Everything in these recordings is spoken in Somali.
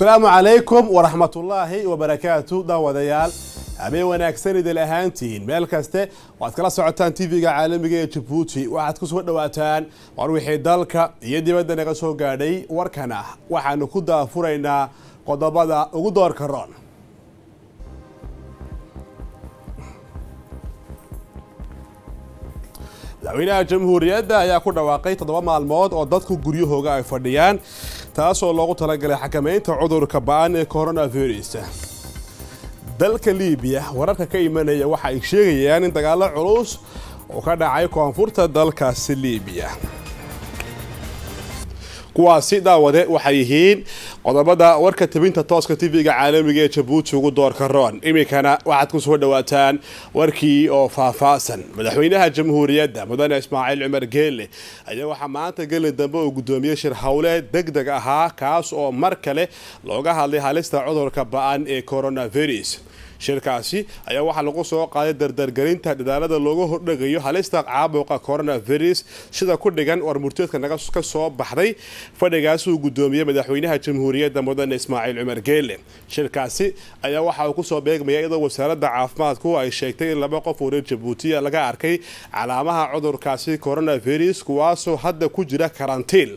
asalaamu calaykum waraxmatullaahi wabarakaatu daawadayaal habeen wanaagsan idil ahaantiin meel kaste aad kala socotaan t v ga caalamiga ee jabuuti waxaad ku soo dhawaataan war wixii dalka iyo dibadda naga soo gaadhay warkan ah waxaanu ku daafuraynaa qodobada ugu doorka roon madaxweynaha jamhuuriyadda ayaa ku dhawaaqay toddoba maalmood oo dadku guryahooga ay fadhiyaan taas oo loogu talagalay xakamaynta cudurka ba'an ee coronavirus dalka libiya wararka ka imanaya waxa ay sheegayaan in dagaalo culus uu ka dhacay koonfurta dalkaasi libiya kuwaasi daawade waxay yihiin qodobada warka tabinta tooska t v ga caalamiga ee jabuuti ugu doorka roon iminkana waxaad ku soo dhawaataan warkii oo faahfaahsan madaxweynaha jamhuuriyadda mudane ismaaciil cumar geelle ayaa waxaa maanta geli dambe uu guddoomiyey shir howle deg deg ahaa kaas oo mar kale looga hadlay halista cudurka ba-an ee coronavirus shirkaasi ayaa waxaa lagu soo qaaday dardargelinta dadaalada looga hordhagayo halista caabuqa coronavirus sida ku dhigan warmurteedka naga ka soo baxday fadhigaas uu guddoomiyey madaxweynaha jamhuuriyadda mudane ismaaciil cumar geele shirkaasi ayaa waxa uu kusoo beegmaya iyadoo wasaaradda caafimaadku ay sheegtay in laba qof oo reer jabuutiya ah laga arkay calaamaha cudurkaasi coronavirus kuwaasoo hadda ku jira karantiin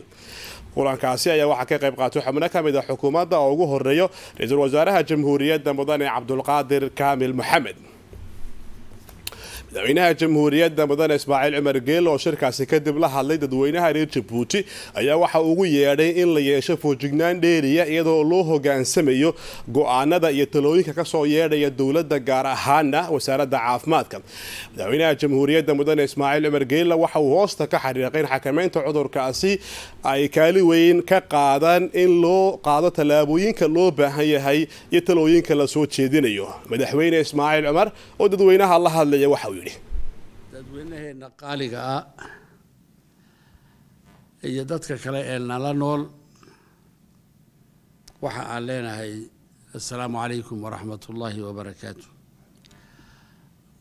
kulankaasi ayaa waxaa ka qayb qaatay xubno ka mid a ah xukuumadda oo ugu horeeyo ra-iisul wasaaraha jamhuuriyadda mudane cabdulqaadir kaamil maxamed madaxweynaha jamhuuriyadda mudane ismaaciil cumar geel oo shirkaasi kadib la hadlay dadweynaha reer jabuuti ayaa waxa ugu yeedhay in la yeesho foojignaan dheeriya iyadoo loo hogaansamayo go-aanada iyo talooyinka kasoo yeedhaya dowladda gaar ahaana wasaaradda caafimaadka madaxweynaha jamhuuriyadda mudane ismaaciil cumar geella waxa uu hoosta ka xariiqay in xakamaynta cudurkaasi ay kaali weyn ka qaadaan in loo qaado tallaabooyinka loo baahan yahay iyo talooyinka lasoo jeedinayo madaxweyne ismaaciil cumar oo dadweynaha la hadlaya waxa dadweynaheena qaaliga ah iyo dadka kale ee nala nool waxa aan leenahay assalaamu calaykum waraxmat ullaahi wabarakaatu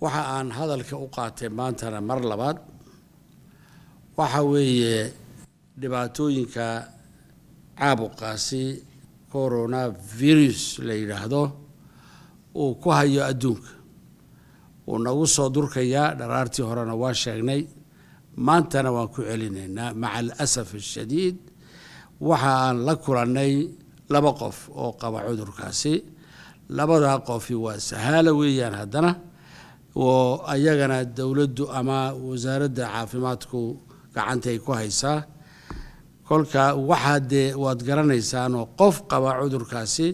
waxa aan hadalka u qaatay maantana mar labaad waxa weeye dhibaatooyinka caabuqaasi corona virus la yidhaahdo uu ku hayo adduunka wuu nagu soo durkayaa dharaartii horena waa sheegnay maantana waan ku celinaynaa maca alasaf ashadiid waxa aan la kulannay laba qof oo qaba cudurkaasi labadaa qofi waa sahaala weeyaan haddana oo ayagana dowladdu ama wasaaradda caafimaadku gacanta ku haysaa kolka waxaa dee waad garanaysaanoo qof qaba cudurkaasi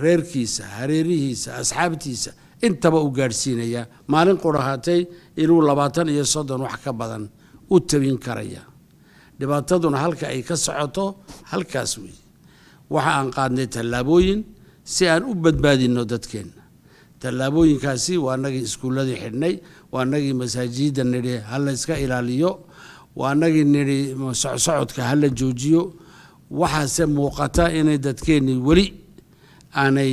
reerkiisa hareerihiisa asxaabtiisa intaba u gaadhsiinayaa maalin qudhahaatay inuu labaatan iyo soddon wax ka badan u tabin karaya dhibaataduna halka ay ka socoto halkaas weeye waxa aan qaadnay tallaabooyin si aan u badbaadinno dadkeenna tallaabooyinkaasi waa anagii iskuulladii xidhnay waa anagii masaajidda nidhi ha la yska ilaaliyo waa anagii nidhi socsocodka ha la joojiyo waxaase muuqata inay dadkeenni weli aanay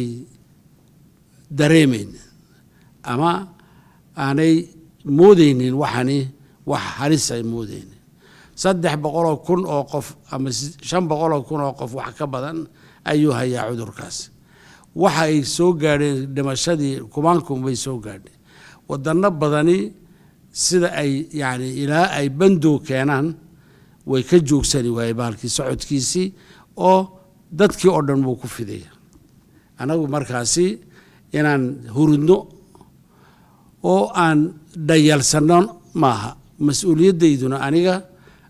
dareemayn ama aanay moodaynin waxani wax halis ay moodaynin saddex boqoloo kun oo qof ama shan boqoloo kun oo qof wax ka badan ayuu hayaa cudurkaas waxa ay soo gaadheen dhimashadii kumaankum bay soo gaadheen wadanno badani sida ay yani ilaa ay bandow keenaan way ka joogsani waaye baalkii socodkiisii oo dadkii oo dhan buu ku fidaya anagu markaasi inaan hurudno oo aan dhayalsano maaha mas-uuliyaddayduna aniga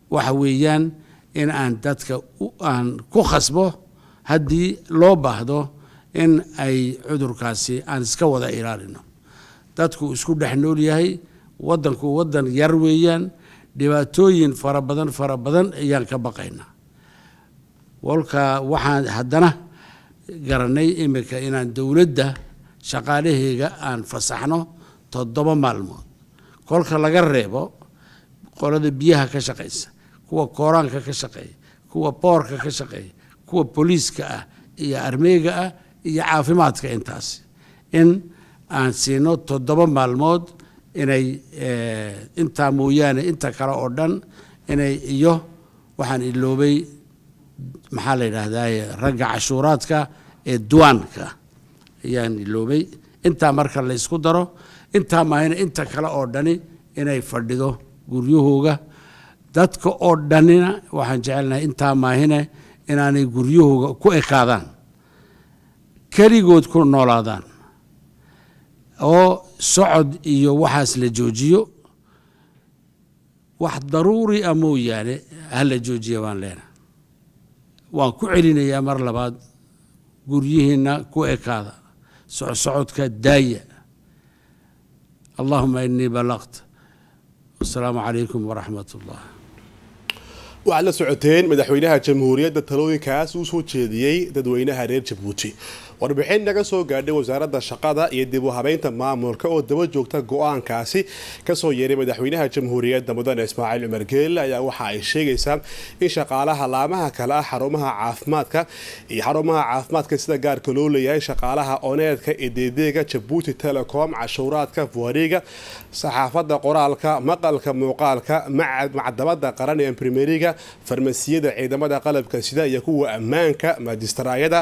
waxa weeyaan in aan dadka aan ku khasbo haddii loo baahdo in ay cudurkaasi aan iska wada ilaalino dadku isku dhex nool yahay waddanku waddan yar weeyaan dhibaatooyin fara badan fara badan ayaan ka baqaynaa walka waxaan haddana garanay iminka inaan dowladda shaqaalaheyga aan fasaxno todoba maalmood kolka laga reebo qolada biyaha ka shaqeysa kuwa kooraanka ka shaqeeya kuwa boorka ka shaqeeya kuwa boliiska ah iyo armeega ah iyo caafimaadka intaasi in aan siino toddoba maalmood inay eh, intaa mooyaane inta kale oo dhan inay iyo waxaan iloobay maxaa la yidhaahdaye ragga cashuuraadka ee duwaanka ayaan iloobay intaa marka laysku daro intaa mahayna inta kale oo dhani inay fadhido guryahooga dadka oo dhanina waxaan jecelnahay intaa maahine inaanay guryahooga ku ekaadaan keligood ku noolaadaan oo socod iyo waxaas la joojiyo wax daruuri ah a mooyaane hala joojiya baan leenahay waan ku celinayaa mar labaad guryihiinna ku ekaada socosocodka daaya اللهم إني بلغت السلام عليكم ورحمة الله وعلى سعتين مدحوينها جمهورية دتلوين كاس وسوتشيديي ددوينها رير جبوتي warbixin naga soo gaadhay wasaaradda shaqada iyo dib u habeynta maamulka oo daba joogta go-aankaasi kasoo yeeray madaxweynaha jamhuuriyadda mudane ismaaciil cumar geel ayaa waxa ay sheegaysaa in shaqaalaha laamaha kale ah xarumaha caafimaadka iyo xarumaha caafimaadka sida gaarka loo leeyahay shaqaalaha oneedka ededeega jabuuti telecom cashuuraadka fuhariga saxaafadda qoraalka maqalka muuqaalka macdamada qaran ee primeriga farmasiyada ciidamada qalabka sida iyo kuwa ammaanka majistaraayada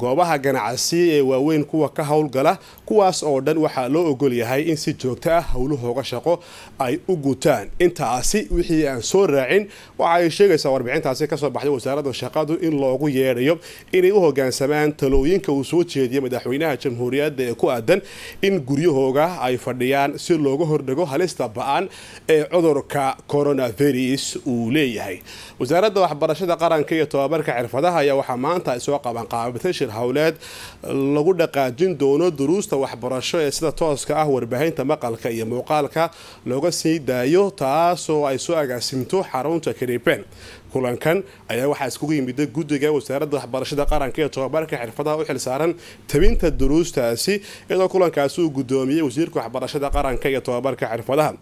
goobaha ganacsi ganacsi ee waaweyn kuwa ka howlgala kuwaas oo dhan waxaa loo ogol yahay in si joogto ah howlahooga shaqo ay u gutaan intaasi wixii aan soo raacin waxa ay sheegaysaa warbixintaasi kasoo baxday wasaaradda shaqadu in loogu yeedhayo inay u hogaansamaan talooyinka uu soo jeediya madaxweynaha jamhuuriyadda ee ku aadan in guryahooga ay fadhiyaan si looga hordhago halista ba-an ee cudurka coronavirus uu leeyahay wasaaradda waxbarashada qaranka iyo tobabarka xirfadaha ayaa waxaa maanta ay soo qaban shir howleed lagu dhaqaajin doono duruusta waxbarasho ee sida tooska ah warbaahinta maqalka iyo muuqaalka looga sii daayo taasoo ay soo agaasimto xarunta kariben kulankan ayaa waxaa iskugu yimida guddiga wasaaradda waxbarashada qaranka ee tobabarka xirfadaha u xilsaaran tabinta duruustaasi iyadoo kulankaasi uu gudoomiyey wasiirka waxbarashada qaranka iyo tobabarka xirfadaha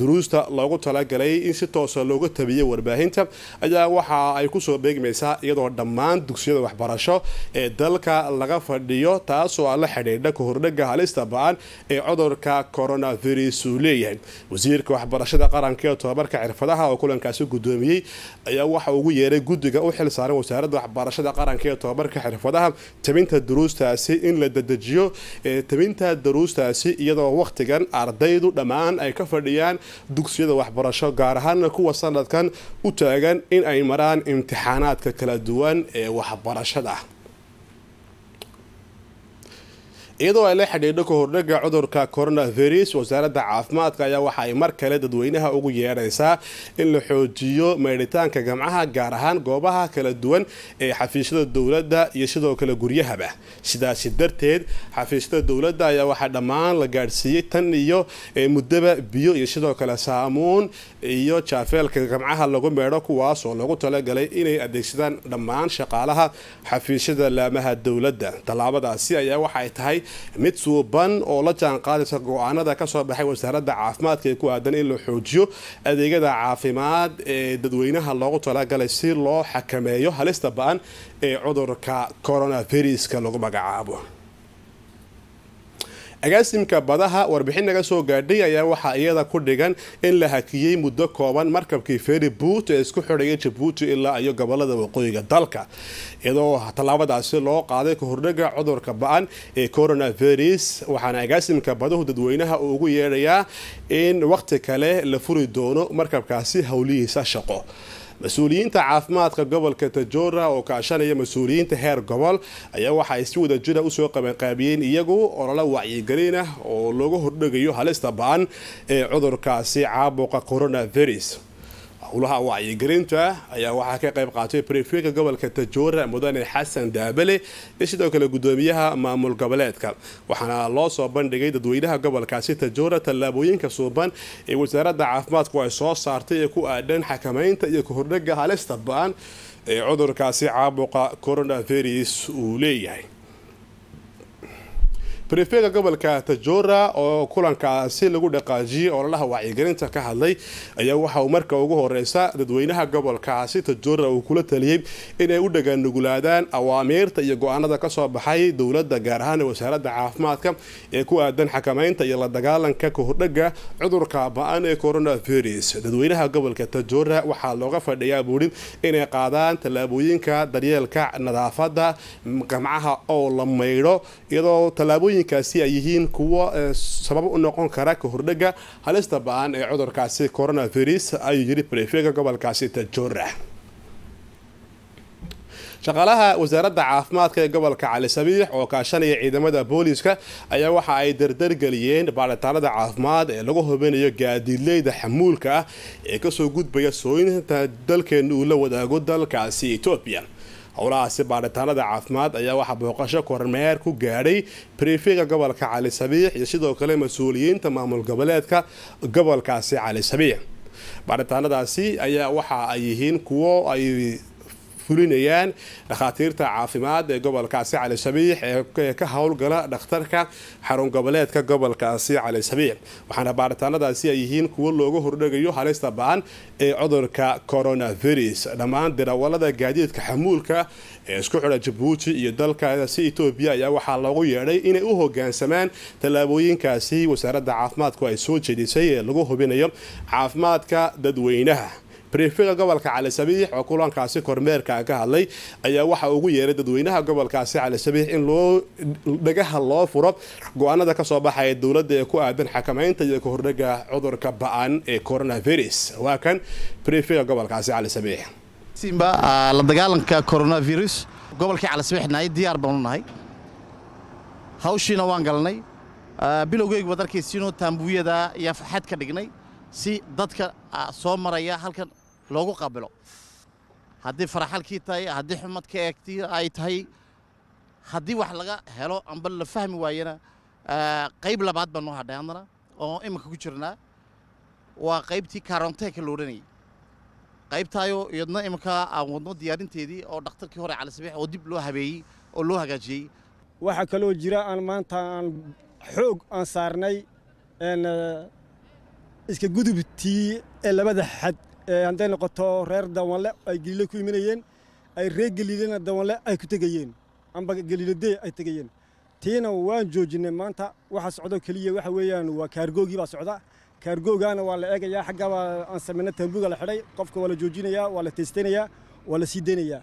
duruusta loogu talagalay in si toosa ah looga tabiyo warbaahinta ayaa waxa ay kusoo beegmaysaa iyadoo dhammaan dugsiyada waxbarasho ee dalka laga fadhiyo taasoo aan la xidhiidha kahordhega halista ba-an ee cudurka coronavirus uu leeyahay wasiirka waxbarashada qaranka iyo tobabarka xirfadaha oo kulankaasi gudoomiyey ayaa waxa ugu yeeray guddiga u xil saaran wasaaradda waxbarashada qaranka ee tobabarka xirfadaha tabinta duruustaasi in la dedejiyo tabinta daruustaasi iyadoo wakhtigan ardaydu dhammaan ay ka fadhiyaan dugsiyada waxbarasho gaar ahaana kuwa sanadkan u taagan in ay maraan imtixaanaadka kala duwan ee waxbarashada iyadoo ay la xidhiidho kahordhaga cudurka coronavirus wasaaradda caafimaadka ayaa waxa ay mar kale dadweynaha ugu yeedhaysaa in la xoojiyo meeditaanka gamcaha gaar ahaan goobaha kala duwan ee xafiisyada dowladda iyo sidoo kale guryahaba sidaasi darteed xafiisyada dowladda ayaa waxaa dhammaan la gaadhsiiyey tan iyo muddaba biyo iyo sidoo kale saamuun iyo jaafeelka gamcaha lagu meedho kuwaas oo lagu talagalay inay adeegsadaan dhammaan shaqaalaha xafiisyada laamaha dowladda tallaabadaasi ayaa waxaay tahay mid suuban oo la jaanqaadaysa go-aanada kasoo baxay wasaaradda caafimaadka ee ku aadan in la xoojiyo adeegyada caafimaad ee dadweynaha loogu talagalay si loo xakameeyo halista ba-an ee cudurka coronaviruska lagu magacaabo agaasimka badaha warbixin naga soo gaadhay ayaa waxaa iyada ku dhigan in la hakiyey muddo kooban markabkii feribut ee isku xidhaya jabuuti ilaa iyo gobolada waqooyiga dalka iyadoo tallaabadaasi loo qaaday kahordhaga cudurka ba-an ee coronavirus waxaana agaasimka baduhu dadweynaha uu ugu yeedhayaa in wakhti kale la furi doono markabkaasi howlihiisa shaqo mas-uuliyiinta caafimaadka gobolka tajora oo kaashanaya mas-uuliyiinta heer gobol ayaa waxaay si wada jira usoo qabanqaabiyeen iyagu ololo wacyigelin ah oo looga hordhegayo halista ba-an ee cudurkaasi caabuqa coronavirus howlaha wacyigelinta ayaa waxaa ka qayb qaatay brefika gobolka tajoora mudane xasan daabale iyo sidoo kale guddoomiyaha maamul goboleedka waxaana loo soo bandhigay dadweynaha gobolkaasi tajoora tallaabooyinka suuban ee wasaarada caafimaadku ay soo saartay ee ku aadhan xakamaynta iyo kahordhaga halista ba-an ee cudurkaasi caabuqa coronavirus uu leeyahay barefeega gobolka tajora oo kulanka si lagu dhaqaajiyay ololaha wacyigelinta ka hadlay ayaa waxa uu marka ugu horeysa dadweynaha gobolkaasi tajora uu kula taliyey inay u dhagaanugulaadaan awaamiirta iyo go-aanada kasoo baxay dowladda gaar ahaan wasaaradda caafimaadka ee ku aadan xakamaynta iyo la dagaalanka kahordhaga cudurka ba-an ee coronavirus dadweynaha gobolka tajora waxaa looga fadhiyaa buuri inay qaadaan tallaabooyinka daryeelka nadaafada qamcaha oo la maydho iyadoo tallaabooyin dhacdooyinkaasi ay yihiin kuwa eh, sabab u noqon kara kahordhaga halista ba-an ee cudurkaasi coronavirus ayuu yiri brefega gobolkaasi tajoora shaqaalaha wasaaradda caafimaadka ee gobolka cali sabiix oo kaashanaya ciidamada booliiska ayaa waxa ay dardargeliyeen baadhitaanada caafimaad ee lagu hubinayo gaadiidleyda xamuulka ah ee kasoo gudbaya sooyinta dalkeenu uu la wadaago dalkaasi etoobiya howlahaasi baadhitaanada caafimaad ayaa waxaa booqasho kormeer ku gaadhay brifiga gobolka cali sabiix iyo sidoo kale mas-uuliyiinta maamul goboleedka gobolkaasi cali sabiix baadhitaanadaasi ayaa waxa ay yihiin kuwo ay fulinayaan dhakhaatiirta caafimaad ee gobolkaasi cali shabiix ee ka howlgala dhakhtarka xarun goboleedka gobolkaasi cali shabiix waxaana baaritaanadaasi ay yihiin kuwo looga hordhegayo halista baan ee cudurka coronavirus dhammaan darawalada gaadiidka xamuulka ee isku xidha jabuuti iyo dalkaasi etoobiya ayaa waxaa loogu yeedhay inay u hogaansamaan tallaabooyinkaasi wasaaradda caafimaadku ay soo jeedisay ee lagu hubinayo caafimaadka dadweynaha briefida gobolka cali sabiix oo kulankaasi kormeerka ka hadlay ayaa waxa ugu yeeray dadweynaha gobolkaasi cali sabiix in loo dhagaha loo furo go-aanada kasoo baxaya dowladda ee ku aadan xakamaynta iyo kahordhega cudurka ba-an ee coronavirus waa kan briefida gobolkaasi cali sabiix ah, la dagaalanka coronavirus gobolkii cali sabiixnaay diyaar baanu nahay hawshiina waan galnay ah, bilowgeygu wadarkaysiinoo taambuuyada iyo faxad ka dhignay si dadka ah, soo maraya halkan loogu qaabilo haddii faraxalkii tahay haddii xumadka eegtii ay tahay haddii wax laga helo amba la fahmi waayena eh, qayb labaad baa noo hadhay haddana oo iminka ku jirnaa waa qaybtii karonteeka la odhanayay qaybtaayoo iyadna iminka aan wadno diyaarinteedii oo dhakhtarkii hore calisabiix oo dib loo habeeyey oo loo hagaajiyey waxaa kaloo jira aan maanta aan xoog aan saarnay eh, iska gudubtii ee eh, labada xad Eh, hadday noqoto reer dawanle ay geliile ku imanayeen ay reer geliilena dawanle ay ku tegayeen amba geliiladee ay tegayeen tiina waan joojinay maanta waxa socdo keliya waxa weeyaan waa kaargoogii baa socda kaargoogaana waa la eegayaa xaggaabaa aan samayna taambuuga la xidhay qofka waa la joojinayaa waa la taystaynayaa waa la sii deynayaa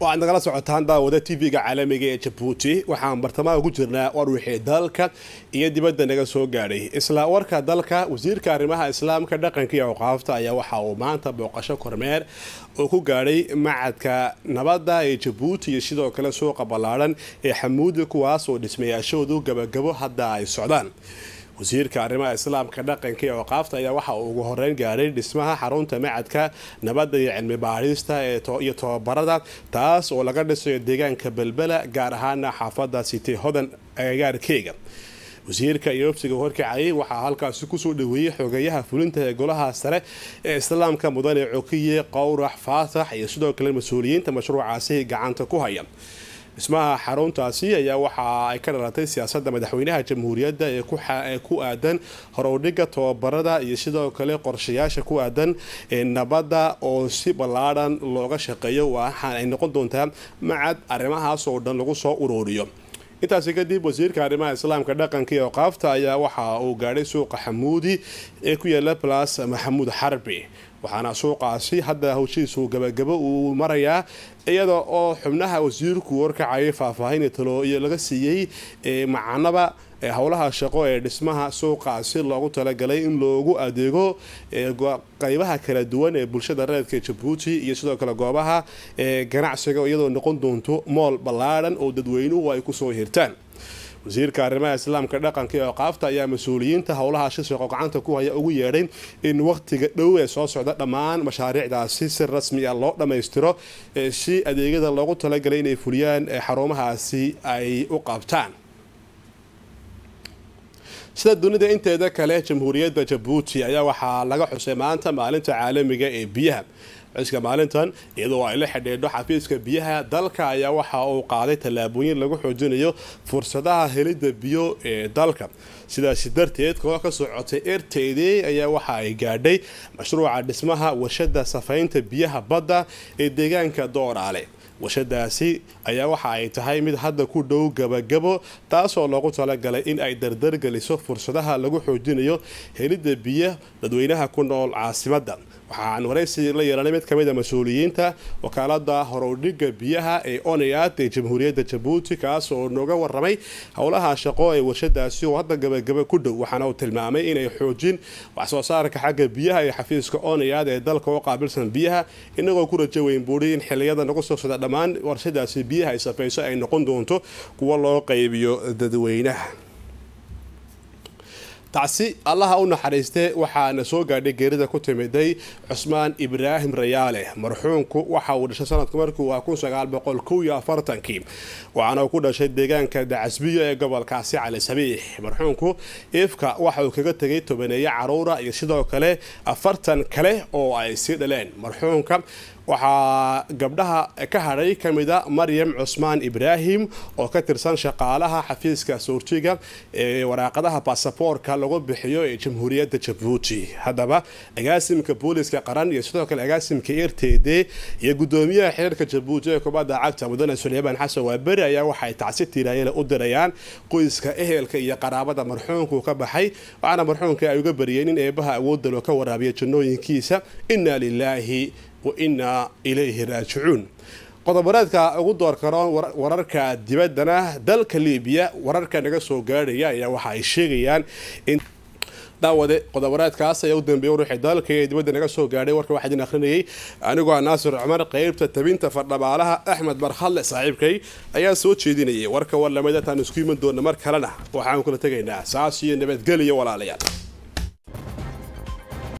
waxaad nagala socotaan daawada t v ga caalamiga ee jabuuti waxaan bartamaha ugu jirnaa warwixii dalka iyo dibadda naga soo gaadhay isla warka dalka wasiirka arrimaha islaamka dhaqanka iyo awqaafta ayaa waxa uu maanta booqasho kormeer oo ku gaadhay macadka nabadda ee jabuuti iyo sidoo kale suuqa ballaaran ee xamuudi kuwaas oo dhismayaashoodu gabagabo hadda ay socdaan wasiirka arrimaha islaamka dhaqanka iyo oqaafta ayaa waxa uu ugu horeyn gaaray dhismaha xarunta macadka nabadda iyo cilmi baadhista iyo tobabarada taas oo laga dhisayo deegaanka belbela gaar ahaana xaafada city hodan agagaarkeega wasiirka iyo obsiga horkacayay waxaa halkaasi kusoo dhaweeyey xogeeyaha fulinta ee golaha sare ee islaamka mudane cukiye qowrax faatax iyo sidoo kale mas-uuliyiinta mashruucaasi gacanta ku haya dhismaha xaruntaasi ayaa waxa ay ka dhalatay siyaasadda madaxweynaha jamhuuriyadda ee ku aadan horowdhiga tobabarada iyo sidoo kale qorshayaasha ku aadan nabadda oo si ballaadhan looga shaqeeyo waxaan ay noqon doontaa macad arrimahaas oo dhan lagu soo urooriyo intaasi kadib wasiirka arrimaha islaamka dhaqanka iyo oqaafta ayaa waxa uu gaadhay suuqa xamuudi ee ku yaala balas maxamuud xarbi waxaana suuqaasi hadda hawshiisu gabagabo uu marayaa iyada oo xubnaha wasiirku warkacayay faahfaahin iyo talooiyo laga siiyey macanaba howlaha shaqo ee dhismaha suuqa si loogu talagalay in loogu adeego qeybaha kala duwan ee bulshada reerka jabuuti iyo sidoo kale goobaha ganacsiga iyadoo noqon doonto mool ballaadhan oo dadweynuhu ay kusoo hirtaan wasiirka arrimaha islaamka dhaqanka ee oqaafta ayaa mas-uuliyiinta howlaha shi shaqo gacanta ku haya ugu yeedhay in waqtiga dhow ee soo socda dhammaan mashaariicdaasi si rasmi a ah loo dhammaystiro si adeegyada loogu talagalay inay fuliyaan xarumahaasi ay u qabtaan sida dunida inteeda kale jamhuuriyadda jabuuti ayaa waxaa laga xusay maanta maalinta caalamiga ee biyaha xuska maalintan iyadoo ay la xidhiidho xafiiska biyaha dalka ayaa waxa uu qaaday tallaabooyin lagu xoojinayo fursadaha helidda biyo ee dalka sidaasi darteed koox ka socotay ertayde ayaa waxa ay gaadhay mashruuca dhismaha warshada safaynta biyaha badda ee deegaanka dooraale warshadaasi ayaa waxa ay tahay mid hadda ku dhow gabagabo taasoo loogu talagalay in ay dardargeliso fursadaha lagu xoojinayo helidda biyo dadweynaha ku nool caasimadda waxaan waraysi la yeelanay mid a ah mas-uuliyiinta wakaalada horowdhiga biyaha ee oneyad ee jamhuuriyadda jabuuti kaas oo nooga waramay howlaha shaqo ee warshadaasi oo hadda gabagaba ku dhow waxaana uu tilmaamay inay xoojin waxsoo saarka xagga biyaha ee xafiiska oneyad ee dalka u qaabilsan biyaha inagoo ku rajo weyn buuri in xilliyada nagu soo socda dhammaan warshadaasi biyaha ay safayso ay noqon doonto kuwo loo qaybiyo dadweynaha taasi allaha u naxariistee waxaana soo gaadhay geerida ku timiday cusmaan ibraahim rayaale marxuumku waxa uu dhashay sanadku markuu ah kii waxaana uu ku dhashay deegaanka dacasbiyo ee gobolkaasi cali sabiix marxuumku ifka waxa uu kaga tegay tobaneeye caruura iyo sidoo kale afartan kale oo ay sii dhaleen marxuumka waxaa gabdhaha ka hadhay ka mida maryam cusmaan ibraahim oo ka tirsan shaqaalaha xafiiska suurtiga ee waraaqadaha baasaboorka lagu bixiyo ee jamhuuriyadda jabuuti haddaba agaasimka booliska qaran iyo sidoo kale agaasimka r t d iyo gudoomiyaha xiriirka jabuuti ee kubadda cagta mudane suleyman xasan waaberi ayaa waxaay tacsi tiiraayeen u dirayaan qoyska ehelka iyo qaraabada marxuumku ka baxay waxaana marxuumka ay uga bariyeen in eebaha awoodda loo ka waraabiya jannooyinkiisa inna lilaahi wa innaa ilayhi raajicuun qodobwareedka ugu door karo wararka dibaddana dalka liibiya wararka naga soo gaadhaya ayaa waxa ay sheegayaan dhaawade qodobwareedkaas ayaa u dambeeyay waruuxii dalka ee dibadda naga soo gaadhay warka waxaa idin akhrinayay anigoo ah naasir cumar qeybta tabinta fardhabaalaha axmed barkhadle saaxiibkay ayaa soo jeedinayay warka warlamada taan isku iman doona mar kalena waxaan kula tegaynaa saas iyo nabadgeliya walaalayaal